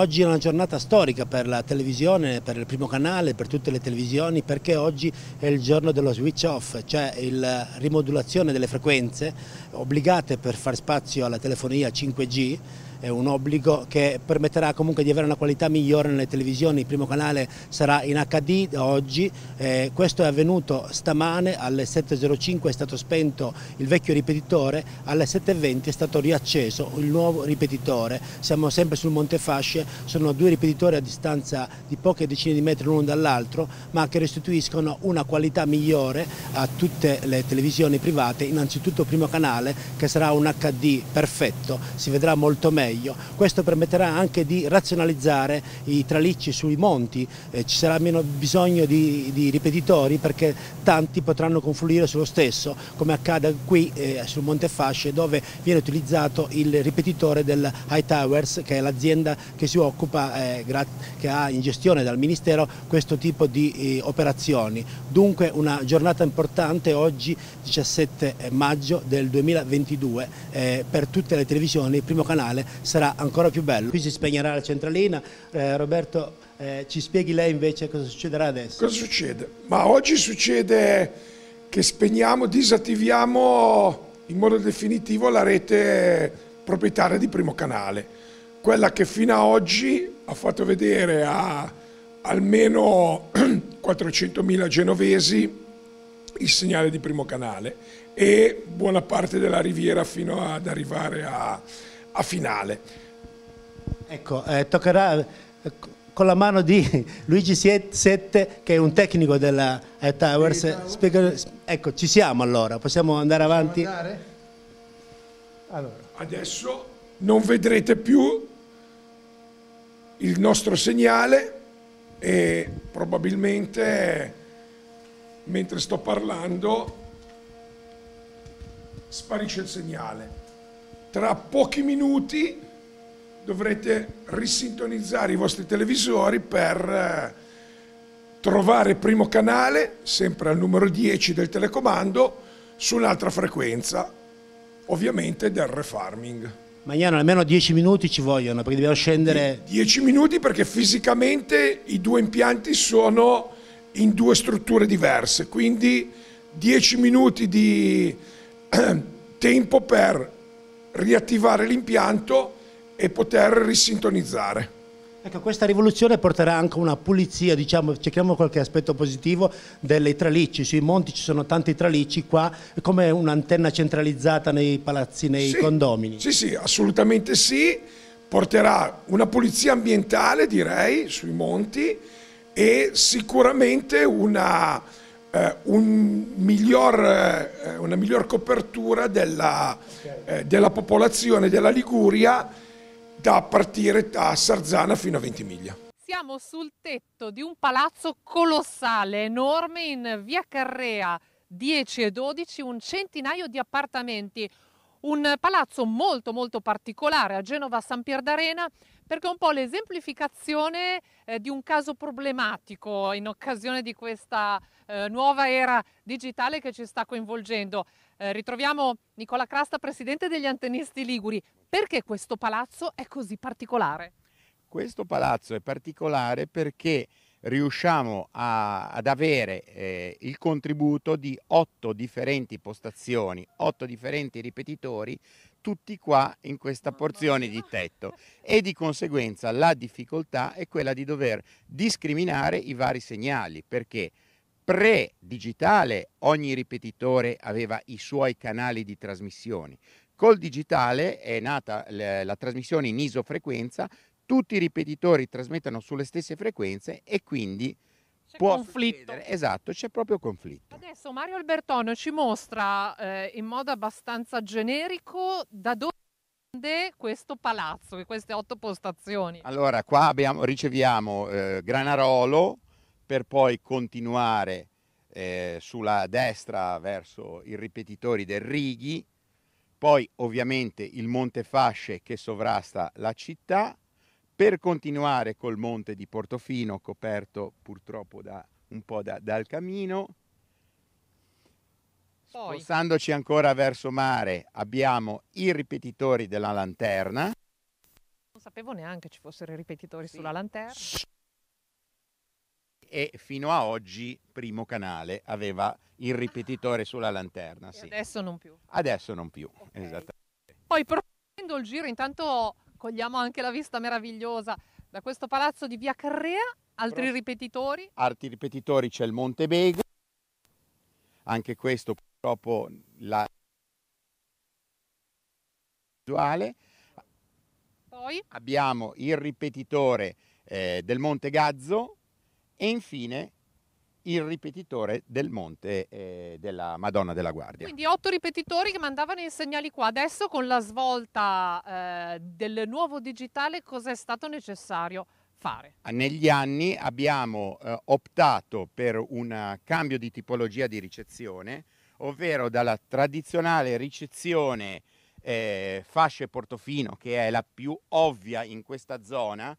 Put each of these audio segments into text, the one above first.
Oggi è una giornata storica per la televisione, per il primo canale, per tutte le televisioni perché oggi è il giorno dello switch off, cioè la rimodulazione delle frequenze obbligate per fare spazio alla telefonia 5G è un obbligo che permetterà comunque di avere una qualità migliore nelle televisioni, il primo canale sarà in HD oggi, eh, questo è avvenuto stamane alle 7.05 è stato spento il vecchio ripetitore, alle 7.20 è stato riacceso il nuovo ripetitore, siamo sempre sul Montefasce, sono due ripetitori a distanza di poche decine di metri l'uno dall'altro ma che restituiscono una qualità migliore a tutte le televisioni private, innanzitutto il primo canale che sarà un HD perfetto, si vedrà molto meglio meglio. Questo permetterà anche di razionalizzare i tralicci sui monti, eh, ci sarà meno bisogno di, di, ripetitori perché tanti potranno confluire sullo stesso, come accade qui eh, sul Monte Fasce dove viene utilizzato il ripetitore del High Towers che è l'azienda che si occupa, eh, che ha in gestione dal Ministero questo tipo di eh, operazioni. Dunque una giornata importante oggi 17 maggio del 2022 eh, per tutte le televisioni, il primo canale sarà ancora più bello. Qui si spegnerà la centralina, eh, Roberto eh, ci spieghi lei invece cosa succederà adesso? Cosa succede? Ma oggi succede che spegniamo, disattiviamo in modo definitivo la rete proprietaria di Primo Canale, quella che fino ad oggi ha fatto vedere a almeno 400.000 genovesi il segnale di primo canale e buona parte della riviera fino ad arrivare a, a finale. Ecco, eh, toccherà eh, con la mano di Luigi Sette, che è un tecnico della eh, Towers. Hey, ecco, ci siamo allora, possiamo andare avanti? Andare? Allora. Adesso non vedrete più il nostro segnale e probabilmente mentre sto parlando sparisce il segnale tra pochi minuti dovrete risintonizzare i vostri televisori per eh, trovare il primo canale, sempre al numero 10 del telecomando, su un'altra frequenza, ovviamente del refarming. Ma Magnano, almeno 10 minuti ci vogliono perché dobbiamo scendere. 10 minuti perché fisicamente i due impianti sono in due strutture diverse, quindi 10 minuti di tempo per riattivare l'impianto e poter risintonizzare. Ecco, questa rivoluzione porterà anche una pulizia, diciamo, cerchiamo qualche aspetto positivo delle tralicci, sui monti ci sono tanti tralicci qua, come un'antenna centralizzata nei palazzi, nei sì, condomini. Sì, sì, assolutamente sì, porterà una pulizia ambientale direi sui monti e sicuramente una eh, un miglior, eh, una miglior copertura della, eh, della popolazione della Liguria da partire da Sarzana fino a Ventimiglia. Siamo sul tetto di un palazzo colossale, enorme, in via Carrea 10 e 12, un centinaio di appartamenti. Un palazzo molto molto particolare a Genova San Pier d'Arena perché è un po' l'esemplificazione eh, di un caso problematico in occasione di questa eh, nuova era digitale che ci sta coinvolgendo. Eh, ritroviamo Nicola Crasta, presidente degli Antenisti Liguri. Perché questo palazzo è così particolare? Questo palazzo è particolare perché riusciamo a, ad avere eh, il contributo di otto differenti postazioni, otto differenti ripetitori tutti qua in questa porzione di tetto e di conseguenza la difficoltà è quella di dover discriminare i vari segnali perché pre-digitale ogni ripetitore aveva i suoi canali di trasmissione. Col digitale è nata la trasmissione in isofrequenza, tutti i ripetitori trasmettono sulle stesse frequenze e quindi può conflitto. succedere. Esatto, c'è proprio conflitto. Adesso Mario Albertone ci mostra eh, in modo abbastanza generico da dove questo palazzo e queste otto postazioni? Allora, qua abbiamo, riceviamo eh, Granarolo per poi continuare eh, sulla destra verso i ripetitori del Righi, poi ovviamente il Monte Fasce che sovrasta la città, per continuare col monte di Portofino, coperto purtroppo da, un po' da, dal camino, spostandoci ancora verso mare, abbiamo i ripetitori della lanterna. Non sapevo neanche ci fossero i ripetitori sì. sulla lanterna. E fino a oggi Primo Canale aveva il ripetitore sulla lanterna. Sì. Adesso non più. Adesso non più, okay. esattamente. Poi proseguendo il giro, intanto cogliamo anche la vista meravigliosa da questo palazzo di via Carrea, altri Pro... ripetitori. Altri ripetitori c'è il Monte Bego, anche questo purtroppo la visuale. Poi abbiamo il ripetitore eh, del Monte Gazzo e infine il ripetitore del monte eh, della Madonna della Guardia. Quindi otto ripetitori che mandavano i segnali qua. Adesso con la svolta eh, del nuovo digitale cosa è stato necessario? Fare. Ah, negli anni abbiamo eh, optato per un cambio di tipologia di ricezione, ovvero dalla tradizionale ricezione eh, fasce Portofino, che è la più ovvia in questa zona,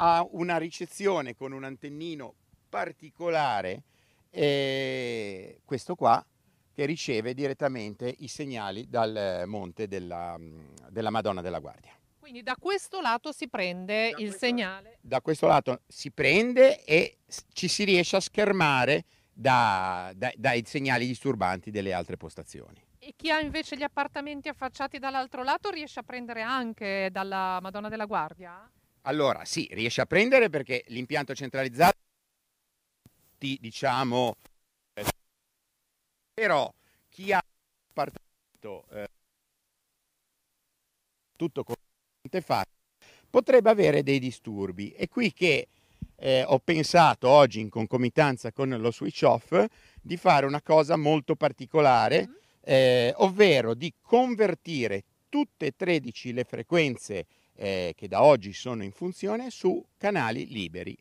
a una ricezione con un antennino particolare eh, questo qua che riceve direttamente i segnali dal monte della, mm, della Madonna della Guardia. Quindi da questo lato si prende da il segnale? Da questo lato si prende e ci si riesce a schermare da, da, dai segnali disturbanti delle altre postazioni. E chi ha invece gli appartamenti affacciati dall'altro lato riesce a prendere anche dalla Madonna della Guardia? Allora sì, riesce a prendere perché l'impianto centralizzato tutti, diciamo, eh, però chi ha partito eh, tutto correttamente fatto potrebbe avere dei disturbi. È qui che eh, ho pensato oggi in concomitanza con lo switch off di fare una cosa molto particolare, mm-hmm. eh, ovvero di convertire tutte e 13 le frequenze eh, che da oggi sono in funzione su canali liberi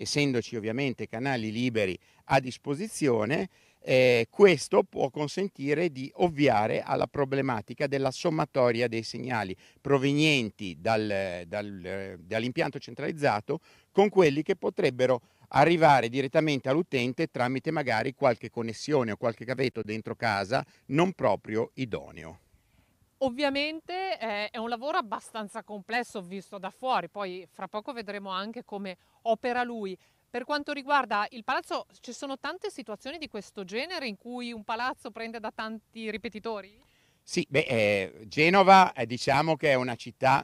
essendoci ovviamente canali liberi a disposizione, eh, questo può consentire di ovviare alla problematica della sommatoria dei segnali provenienti dal, dal, dall'impianto centralizzato con quelli che potrebbero arrivare direttamente all'utente tramite magari qualche connessione o qualche cavetto dentro casa non proprio idoneo. Ovviamente eh, è un lavoro abbastanza complesso visto da fuori, poi fra poco vedremo anche come opera lui. Per quanto riguarda il palazzo, ci sono tante situazioni di questo genere in cui un palazzo prende da tanti ripetitori? Sì, beh, eh, Genova eh, diciamo che è una città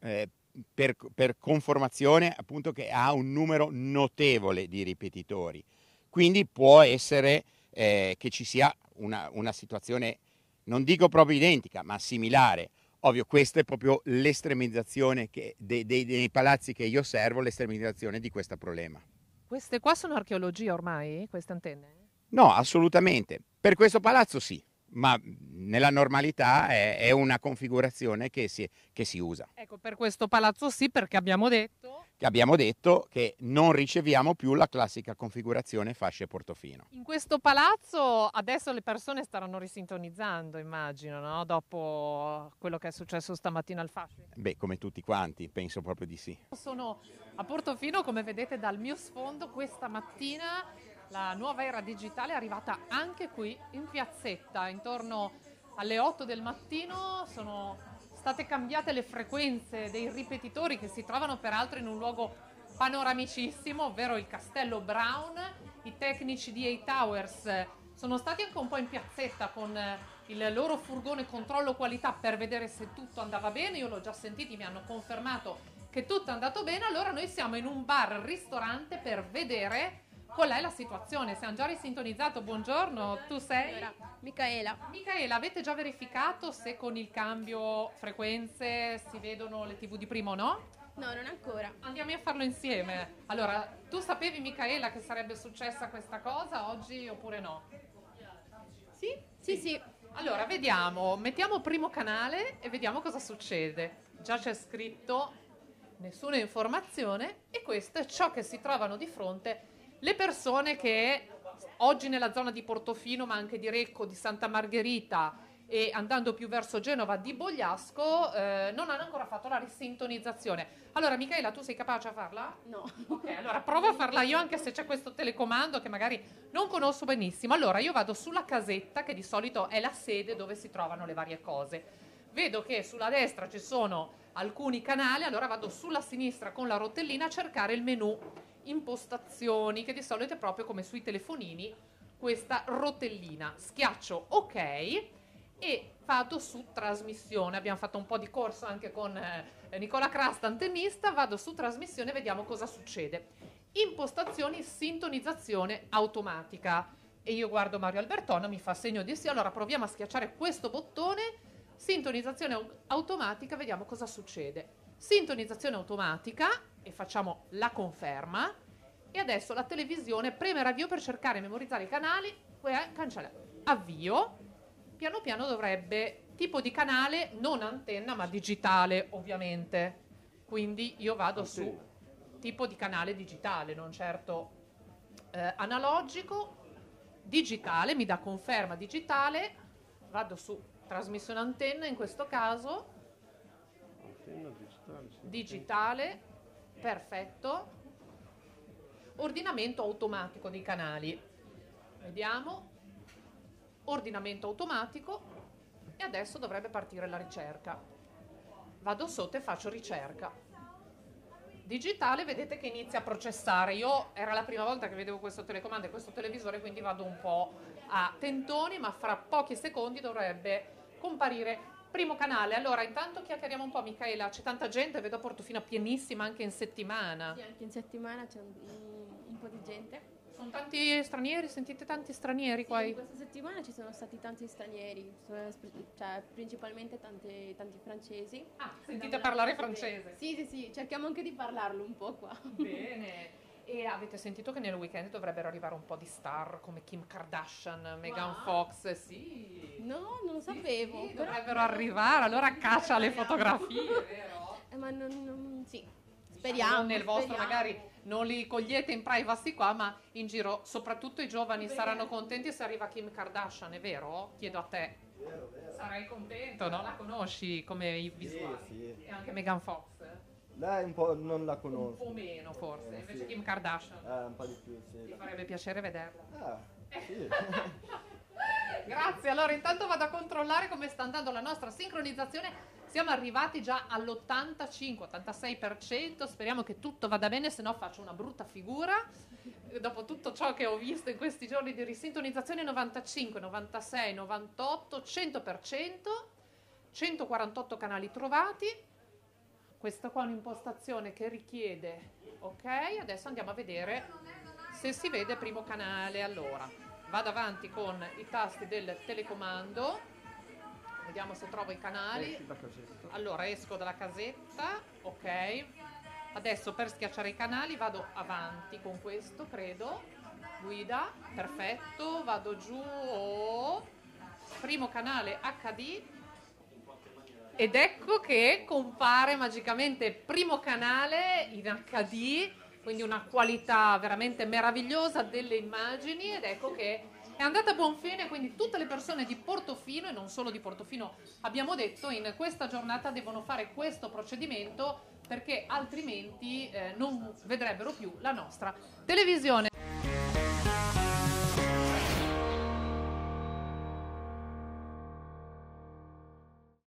eh, per, per, conformazione appunto che ha un numero notevole di ripetitori, quindi può essere eh, che ci sia una, una situazione non dico proprio identica, ma similare. Ovvio, questa è proprio l'estremizzazione dei, dei, dei palazzi che io osservo, l'estremizzazione di questo problema. Queste qua sono archeologia ormai, queste antenne? No, assolutamente. Per questo palazzo sì ma nella normalità è, è una configurazione che si, che si, usa. Ecco, per questo palazzo sì, perché abbiamo detto... Che abbiamo detto che non riceviamo più la classica configurazione fasce portofino. In questo palazzo adesso le persone staranno risintonizzando, immagino, no? dopo quello che è successo stamattina al fasce. Beh, come tutti quanti, penso proprio di sì. Sono a Portofino, come vedete dal mio sfondo, questa mattina la nuova era digitale è arrivata anche qui in piazzetta, intorno alle 8 del mattino sono state cambiate le frequenze dei ripetitori che si trovano peraltro in un luogo panoramicissimo, ovvero il castello Brown, i tecnici di A Towers sono stati anche un po' in piazzetta con il loro furgone controllo qualità per vedere se tutto andava bene, io l'ho già sentito, mi hanno confermato che tutto è andato bene, allora noi siamo in un bar ristorante per vedere qual è la situazione. Siamo già risintonizzato, buongiorno, tu sei? Micaela. Micaela, avete già verificato se con il cambio frequenze si vedono le tv di primo o no? No, non ancora. Andiamo a farlo insieme. Allora, tu sapevi Micaela che sarebbe successa questa cosa oggi oppure no? Sì? Sì, sì. sì. Allora, vediamo, mettiamo primo canale e vediamo cosa succede. Già c'è scritto nessuna informazione e questo è ciò che si trovano di fronte le persone che oggi nella zona di Portofino, ma anche di Recco, di Santa Margherita e andando più verso Genova di Bogliasco, eh, non hanno ancora fatto la risintonizzazione. Allora, Michela, tu sei capace a farla? No. Ok, allora provo a farla io, anche se c'è questo telecomando che magari non conosco benissimo. Allora, io vado sulla casetta, che di solito è la sede dove si trovano le varie cose. Vedo che sulla destra ci sono alcuni canali, allora vado sulla sinistra con la rotellina a cercare il menu impostazioni che di solito è proprio come sui telefonini questa rotellina. Schiaccio ok e vado su trasmissione. Abbiamo fatto un po' di corso anche con eh, Nicola Crasta antennista Vado su trasmissione e vediamo cosa succede. Impostazioni, sintonizzazione automatica. E io guardo Mario Albertone, mi fa segno di sì. Allora proviamo a schiacciare questo bottone, sintonizzazione automatica, vediamo cosa succede sintonizzazione automatica e facciamo la conferma e adesso la televisione preme avvio per cercare e memorizzare i canali, poi cancella avvio, piano piano dovrebbe tipo di canale non antenna ma digitale ovviamente, quindi io vado antenna. Ah, su tipo di canale digitale, non certo eh, analogico, digitale, mi dà conferma digitale, vado su trasmissione antenna in questo caso digitale, sì. digitale, perfetto. Ordinamento automatico dei canali. Vediamo. Ordinamento automatico e adesso dovrebbe partire la ricerca. Vado sotto e faccio ricerca. Digitale, vedete che inizia a processare. Io era la prima volta che vedevo questo telecomando e questo televisore, quindi vado un po' a tentoni, ma fra pochi secondi dovrebbe comparire Primo canale, allora intanto chiacchieriamo un po' Michaela, c'è tanta gente, vedo Portofino pienissima anche in settimana. Sì, anche in settimana c'è un, un po' di gente. Sono tanti stranieri, sentite tanti stranieri sì, qua? Questa settimana ci sono stati tanti stranieri, cioè principalmente tanti, tanti francesi. Ah, sentite parlare francese? Sì, sì, sì, cerchiamo anche di parlarlo un po' qua. Bene. E avete sentito che nel weekend dovrebbero arrivare un po' di star come Kim Kardashian, Megan wow. Fox, sì. No, non lo sì, sapevo. Sì, dovrebbero arrivare, allora caccia le fotografie, vero? Eh, ma non, non, sì. Diciamo, speriamo. Diciamo, nel vostro speriamo. magari non li cogliete in privacy qua, ma in giro, soprattutto i giovani speriamo. saranno contenti se arriva Kim Kardashian, è vero? Chiedo a te. Vero, vero. Sarai contento, no? La conosci come i visuali? Sì, sì. E anche Megan Fox? Lei un po' non la conosco. Un po' meno forse, eh, invece sì. Kim Kardashian. Eh, un po' di più, sì. Ti farebbe piacere vederla. Ah, eh, sì. Grazie, allora intanto vado a controllare come sta andando la nostra sincronizzazione. Siamo arrivati già all'85-86%, speriamo che tutto vada bene, se no faccio una brutta figura. Dopo tutto ciò che ho visto in questi giorni di risintonizzazione 95, 96, 98, 100%, 148 canali trovati. Questa qua è un'impostazione che richiede, ok? Adesso andiamo a vedere se si vede primo canale. Allora, vado avanti con i tasti del telecomando, vediamo se trovo i canali. Allora, esco dalla casetta, ok? Adesso per schiacciare i canali vado avanti con questo, credo. Guida, perfetto, vado giù, oh. primo canale HD, ed ecco che compare magicamente primo canale in HD, quindi una qualità veramente meravigliosa delle immagini ed ecco che è andata a buon fine, quindi tutte le persone di Portofino e non solo di Portofino, abbiamo detto, in questa giornata devono fare questo procedimento perché altrimenti eh, non vedrebbero più la nostra televisione.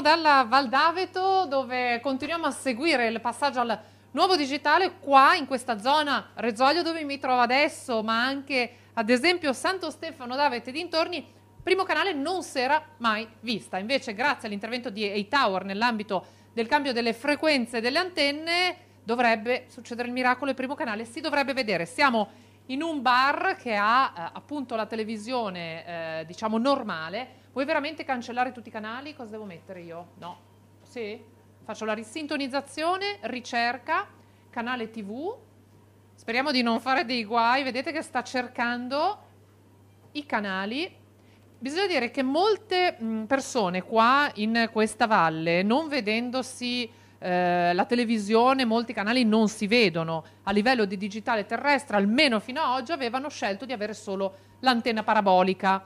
dalla Val d'Aveto dove continuiamo a seguire il passaggio al nuovo digitale qua in questa zona Rezzoglio dove mi trovo adesso ma anche ad esempio Santo Stefano d'Aveto e dintorni primo canale non si era mai vista invece grazie all'intervento di A-Tower nell'ambito del cambio delle frequenze delle antenne dovrebbe succedere il miracolo il primo canale si dovrebbe vedere siamo in un bar che ha eh, appunto la televisione eh, diciamo normale Vuoi veramente cancellare tutti i canali? Cosa devo mettere io? No. Sì? Faccio la risintonizzazione, ricerca, canale TV. Speriamo di non fare dei guai. Vedete che sta cercando i canali. Bisogna dire che molte persone qua in questa valle, non vedendosi eh, la televisione, molti canali non si vedono. A livello di digitale terrestre, almeno fino ad oggi, avevano scelto di avere solo l'antenna parabolica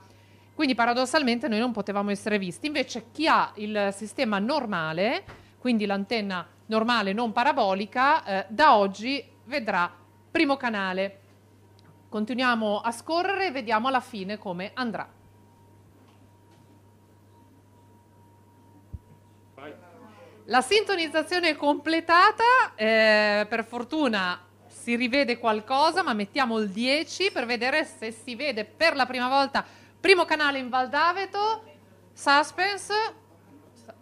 quindi paradossalmente noi non potevamo essere visti. Invece chi ha il sistema normale, quindi l'antenna normale non parabolica, eh, da oggi vedrà primo canale. Continuiamo a scorrere e vediamo alla fine come andrà. La sintonizzazione è completata, eh, per fortuna si rivede qualcosa, ma mettiamo il 10 per vedere se si vede per la prima volta primo canale in Valdaveto, Suspense,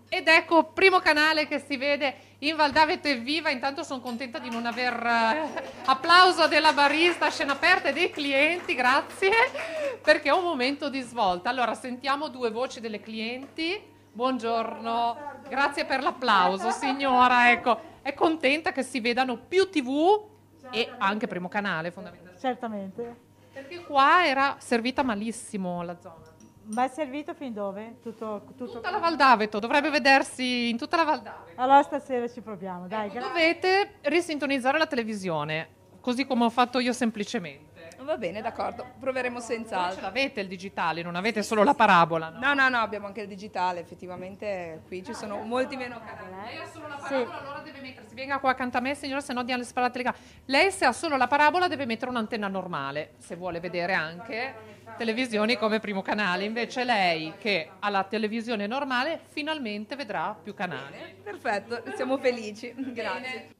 ed ecco primo canale che si vede in Valdaveto viva, intanto sono contenta di non aver eh, applauso della barista, scena aperta e dei clienti, grazie, perché è un momento di svolta. Allora sentiamo due voci delle clienti. Buongiorno, grazie per l'applauso signora, ecco, è contenta che si vedano più tv e anche primo canale fondamentalmente. Certamente. Perché qua era servita malissimo la zona. Ma è servito fin dove? Tutto, tutto tutta la Val d'Aveto, dovrebbe vedersi in tutta la Val d'Aveto. Allora stasera ci proviamo, dai. Ecco, dovete risintonizzare la televisione, così come ho fatto io semplicemente. Va bene, d'accordo, proveremo senz'altro. Voi ce l'avete il digitale, non avete solo la parabola? No? no, no, no, abbiamo anche il digitale, effettivamente qui ci sono molti meno canali. Lei ha solo la parabola, sì. allora deve mettersi, venga qua accanto a me signora, se no dia le spalla telecamera. Lei se ha solo la parabola deve mettere un'antenna normale, se vuole vedere anche televisioni come primo canale, invece lei che ha la televisione normale finalmente vedrà più canali. Perfetto, siamo felici, grazie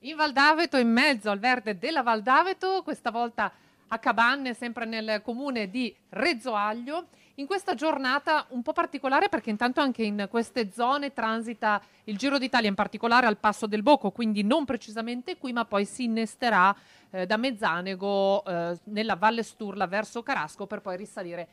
in Val d'Aveto, in mezzo al verde della Val d'Aveto, questa volta a Cabanne, sempre nel comune di Rezzoaglio. In questa giornata un po' particolare perché intanto anche in queste zone transita il Giro d'Italia, in particolare al Passo del Boco, quindi non precisamente qui, ma poi si innesterà eh, da Mezzanego eh, nella Valle Sturla verso Carasco per poi risalire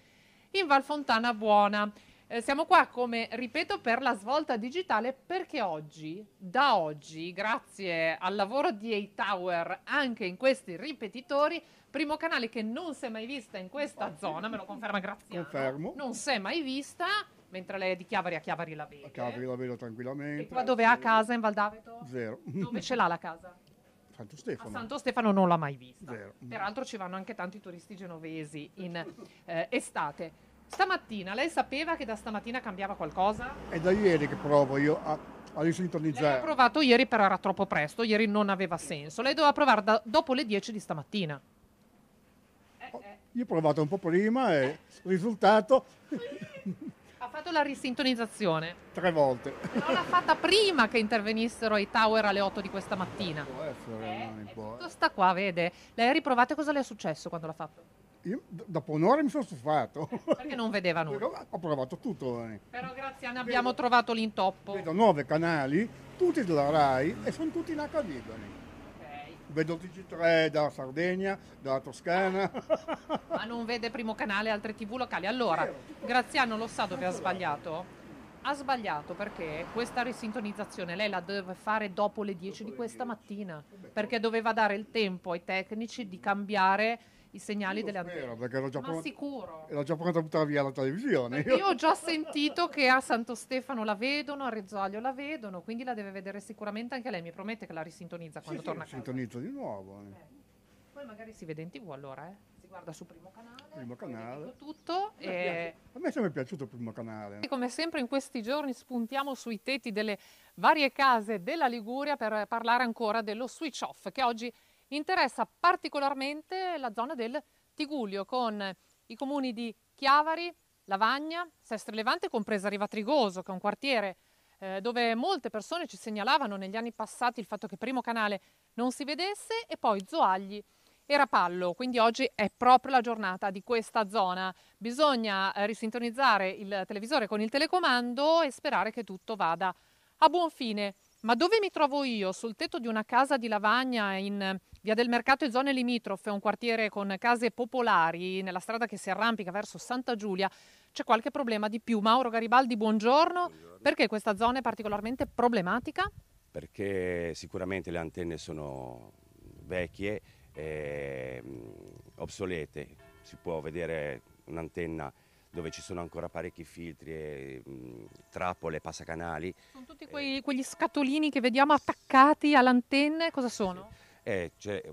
in Val Fontana Buona. Eh, siamo qua, come ripeto, per la svolta digitale perché oggi, da oggi, grazie al lavoro di A Tower anche in questi ripetitori, primo canale che non si è mai vista in questa Infatti. zona, me lo conferma Graziano. Confermo. Non si è mai vista, mentre lei è di Chiavari a Chiavari la vede. A Chiavari la vedo tranquillamente. E qua dove ha casa in Valdaveto? Zero. Dove ce l'ha la casa? Santo Stefano. A Santo Stefano non l'ha mai vista. Zero. Peraltro ci vanno anche tanti turisti genovesi in eh, estate. Stamattina, lei sapeva che da stamattina cambiava qualcosa? È da ieri che provo io a, a risintonizzare. Lei ha provato ieri però era troppo presto, ieri non aveva senso. Lei doveva provare da, dopo le 10 di stamattina. Eh, oh, eh. Io ho provato un po' prima e il risultato... Ha fatto la risintonizzazione? Tre volte. Non l'ha fatta prima che intervenissero i tower alle 8 di questa mattina. Può essere, eh, non può. Tutto sta qua, vede. Lei ha riprovato cosa le è successo quando l'ha fatto? io, dopo un'ora mi sono stufato. Perché non vedeva nulla? Ho provato tutto. Eh. Però grazie Anna abbiamo vedo, trovato l'intoppo. Vedo nove canali, tutti della RAI e sono tutti in HD. Okay. Vedo TG3 dalla Sardegna, dalla Toscana. Ma non vede primo canale altre tv locali. Allora, Vero, Graziano lo sa dove ha sbagliato? Ha sbagliato perché questa risintonizzazione lei la deve fare dopo le 10 dopo di questa 10. mattina, perché doveva dare il tempo ai tecnici di cambiare i segnali delle spero, antenne. L'ho già Ma pronto, sicuro. L'ho già pronta a buttare via la televisione. Io. io ho già sentito che a Santo Stefano la vedono, a Rezzaglio la vedono, quindi la deve vedere sicuramente anche lei. Mi promette che la risintonizza quando sì, torna sì, a casa. sintonizza di nuovo. Eh. eh. Poi magari si vede in tv allora, eh guarda su Primo Canale. Primo Canale. Tutto. A e... A me sempre piaciuto il Primo Canale. E come sempre in questi giorni spuntiamo sui tetti delle varie case della Liguria per parlare ancora dello switch off che oggi è interessa particolarmente la zona del Tigulio con i comuni di Chiavari, Lavagna, Sestre Levante, compresa Riva Trigoso, che è un quartiere eh, dove molte persone ci segnalavano negli anni passati il fatto che Primo Canale non si vedesse e poi Zoagli e Rapallo, quindi oggi è proprio la giornata di questa zona. Bisogna eh, risintonizzare il televisore con il telecomando e sperare che tutto vada a buon fine. Ma dove mi trovo io? Sul tetto di una casa di lavagna in eh, via del mercato e zone limitrofe, un quartiere con case popolari, nella strada che si arrampica verso Santa Giulia, c'è qualche problema di più. Mauro Garibaldi, buongiorno. buongiorno. Perché questa zona è particolarmente problematica? Perché sicuramente le antenne sono vecchie e ehm, obsolete. Si può vedere un'antenna dove ci sono ancora parecchi filtri, e, mh, trappole, passacanali. Sono tutti quei, eh, quegli scatolini che vediamo attaccati alle antenne, cosa sono? Eh, cioè,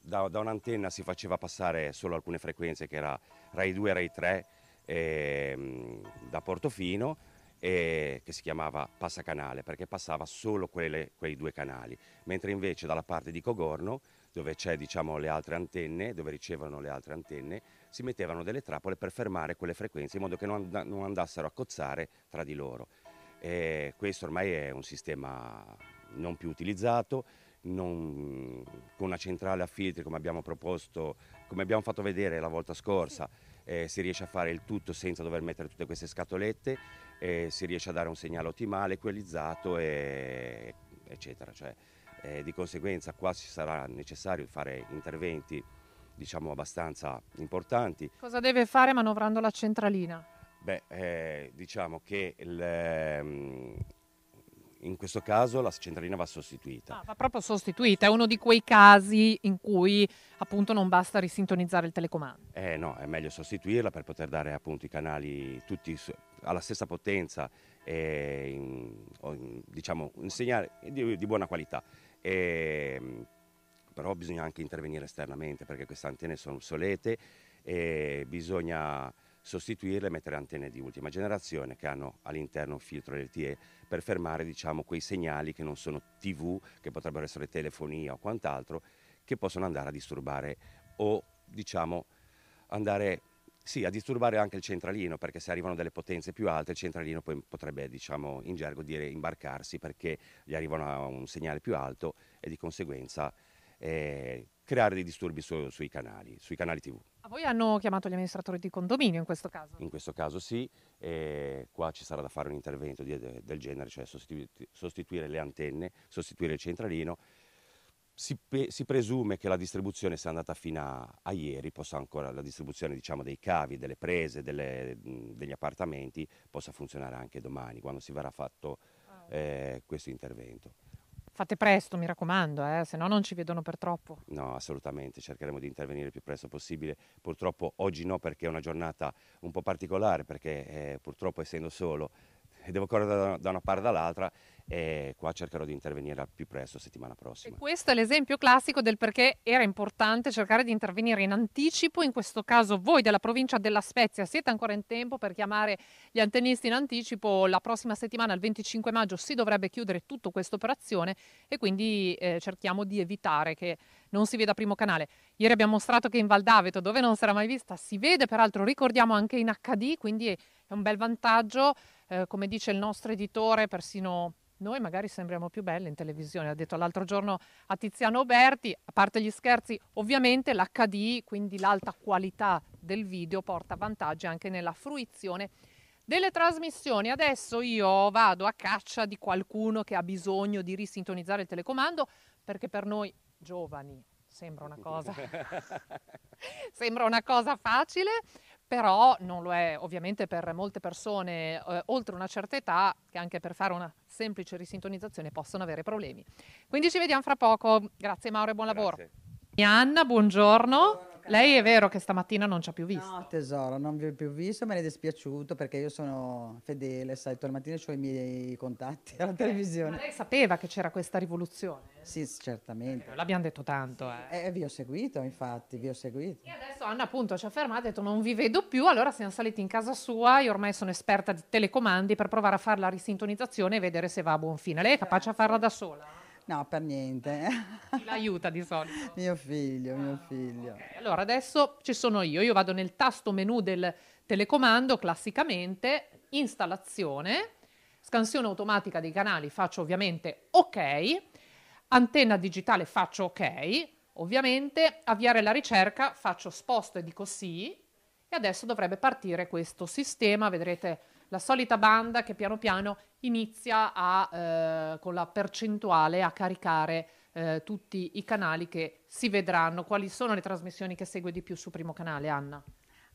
da, da, un'antenna si faceva passare solo alcune frequenze che era Rai 2 e Rai 3 eh, da Portofino eh, che si chiamava passacanale perché passava solo quelle, quei due canali, mentre invece dalla parte di Cogorno dove c'è diciamo, le altre antenne, dove ricevono le altre antenne, si mettevano delle trappole per fermare quelle frequenze in modo che non, and non andassero a cozzare tra di loro. E questo ormai è un sistema non più utilizzato, non, con una centrale a filtri come abbiamo proposto, come abbiamo fatto vedere la volta scorsa, eh, si riesce a fare il tutto senza dover mettere tutte queste scatolette, eh, si riesce a dare un segnale ottimale, equalizzato, e, eccetera. Cioè, eh, di conseguenza qua ci sarà necessario fare interventi diciamo abbastanza importanti. Cosa deve fare manovrando la centralina? Beh, eh, diciamo che il, ehm, in questo caso la centralina va sostituita. Ah, va proprio sostituita, è uno di quei casi in cui appunto non basta risintonizzare il telecomando. Eh no, è meglio sostituirla per poter dare appunto i canali tutti alla stessa potenza e eh, in, diciamo un segnale di, di buona qualità. E, ehm, però bisogna anche intervenire esternamente perché queste antenne sono obsolete e bisogna sostituirle e mettere antenne di ultima generazione che hanno all'interno un filtro LTE per fermare diciamo, quei segnali che non sono TV, che potrebbero essere telefonia o quant'altro, che possono andare a disturbare o diciamo andare sì, a disturbare anche il centralino, perché se arrivano delle potenze più alte, il centralino poi potrebbe, diciamo, in gergo dire imbarcarsi perché gli arrivano a un segnale più alto e di conseguenza eh, creare dei disturbi su, sui canali, sui canali TV. A voi hanno chiamato gli amministratori di condominio in questo caso? In questo caso sì, e qua ci sarà da fare un intervento di, del genere, cioè sostituire, sostituire le antenne, sostituire il centralino si, si, presume che la distribuzione sia andata fino a, a ieri, ancora, la distribuzione diciamo, dei cavi, delle prese, delle, degli appartamenti possa funzionare anche domani quando si verrà fatto eh, questo intervento. Fate presto, mi raccomando, eh, se no non ci vedono per troppo. No, assolutamente, cercheremo di intervenire il più presto possibile. Purtroppo oggi no perché è una giornata un po' particolare, perché eh, purtroppo essendo solo eh, devo correre da, da una parte e dall'altra e qua cercherò di intervenire al più presto settimana prossima. E questo è l'esempio classico del perché era importante cercare di intervenire in anticipo, in questo caso voi della provincia della Spezia siete ancora in tempo per chiamare gli antennisti in anticipo, la prossima settimana il 25 maggio si dovrebbe chiudere tutta questa operazione e quindi eh, cerchiamo di evitare che non si veda primo canale. Ieri abbiamo mostrato che in Valdaveto, dove non sarà mai vista, si vede, peraltro ricordiamo anche in HD, quindi è un bel vantaggio. Eh, come dice il nostro editore, persino noi magari sembriamo più belle in televisione, ha detto l'altro giorno a Tiziano Berti, a parte gli scherzi, ovviamente l'HD, quindi l'alta qualità del video porta vantaggi anche nella fruizione delle trasmissioni. Adesso io vado a caccia di qualcuno che ha bisogno di risintonizzare il telecomando perché per noi giovani sembra una cosa, sembra una cosa facile, però non lo è ovviamente per molte persone eh, oltre una certa età che anche per fare una semplice risintonizzazione possono avere problemi. Quindi ci vediamo fra poco, grazie Mauro e buon grazie. lavoro. Anna, buongiorno. Lei è vero che stamattina non ci ha più visto. No, tesoro, non vi ho più visto, me ne è dispiaciuto perché io sono fedele, sai, tu al mattino ho i miei contatti alla eh, televisione. Ma lei sapeva che c'era questa rivoluzione? Sì, certamente. Eh, l'abbiamo detto tanto. Eh. eh. eh vi ho seguito, infatti, vi ho seguito. E adesso Anna appunto ci ha fermato, ha detto non vi vedo più, allora siamo saliti in casa sua, io ormai sono esperta di telecomandi per provare a fare la risintonizzazione e vedere se va a buon fine. Lei è capace a farla da sola? No, per niente. Chi l'aiuta di solito? mio figlio, mio ah, figlio. okay. Allora, adesso ci sono io. Io vado nel tasto menu del telecomando, classicamente, installazione, scansione automatica dei canali, faccio ovviamente ok, antenna digitale faccio ok, ovviamente avviare la ricerca, faccio sposto e dico sì, e adesso dovrebbe partire questo sistema, vedrete la solita banda che piano piano inizia a, eh, con la percentuale a caricare eh, tutti i canali che si vedranno. Quali sono le trasmissioni che segue di più su Primo Canale, Anna?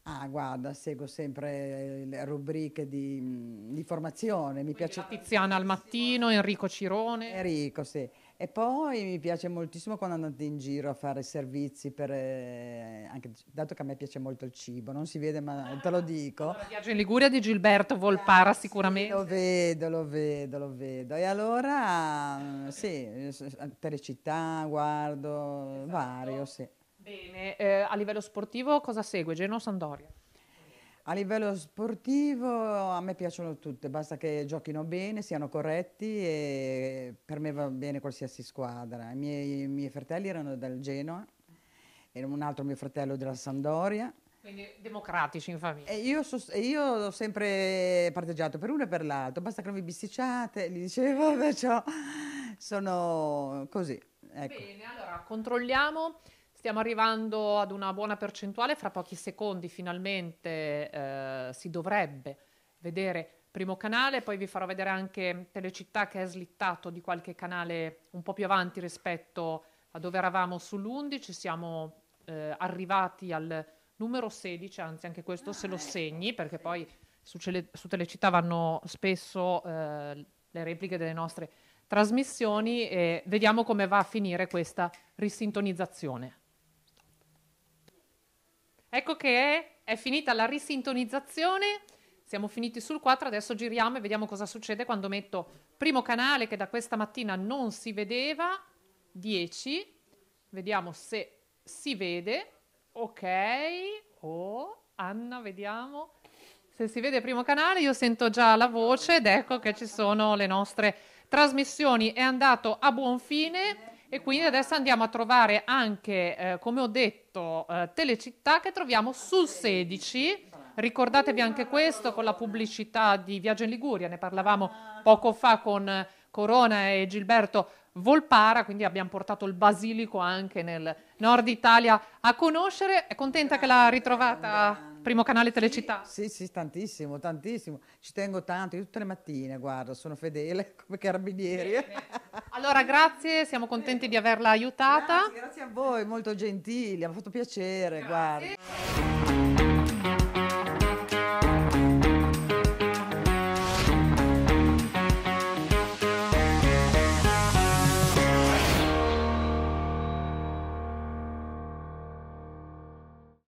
Ah, guarda, seguo sempre eh, le rubriche di, mm, di formazione. Mi Quindi piace. Tiziana al mattino, Enrico Cirone. Enrico, sì. E poi mi piace moltissimo quando andate in giro a fare servizi, per, eh, anche, dato che a me piace molto il cibo, non si vede ma te lo dico. Allora, viaggio in Liguria di Gilberto Volpara ah, sicuramente. lo vedo, lo vedo, lo vedo. E allora eh, sì, per le città guardo, esatto. vario, sì. Bene, eh, a livello sportivo cosa segue? Genoa Sandoria? A livello sportivo a me piacciono tutte, basta che giochino bene, siano corretti e per me va bene qualsiasi squadra. I miei, i miei fratelli erano dal Genoa e un altro mio fratello della Sandoria. Quindi democratici in famiglia. E io, so, io ho sempre parteggiato per uno e per l'altro, basta che non vi bisticciate, gli dicevo, perciò sono così. Ecco. Bene, allora controlliamo. Stiamo arrivando ad una buona percentuale, fra pochi secondi finalmente eh, si dovrebbe vedere primo canale, poi vi farò vedere anche Telecittà che è slittato di qualche canale un po' più avanti rispetto a dove eravamo sull'11, siamo eh, arrivati al numero 16, anzi anche questo se lo ah, ecco. segni perché poi su, Cele- su Telecittà vanno spesso eh, le repliche delle nostre trasmissioni e vediamo come va a finire questa risintonizzazione. Ecco che è finita la risintonizzazione, siamo finiti sul 4, adesso giriamo e vediamo cosa succede quando metto primo canale che da questa mattina non si vedeva, 10, vediamo se si vede, ok, oh, Anna, vediamo se si vede primo canale, io sento già la voce ed ecco che ci sono le nostre trasmissioni, è andato a buon fine. E quindi adesso andiamo a trovare anche, eh, come ho detto, eh, Telecittà che troviamo sul 16. Ricordatevi anche questo con la pubblicità di Viaggio in Liguria, ne parlavamo poco fa con Corona e Gilberto Volpara, quindi abbiamo portato il basilico anche nel nord Italia a conoscere. È contenta che l'ha ritrovata Primo Canale Telecittà? Sì, sì, tantissimo, tantissimo. Ci tengo tanto, io tutte le mattine, guarda, sono fedele come carabinieri. Bene. Allora, grazie, siamo contenti di averla aiutata. Grazie, grazie, a voi, molto gentili, mi ha fatto piacere, grazie. guarda.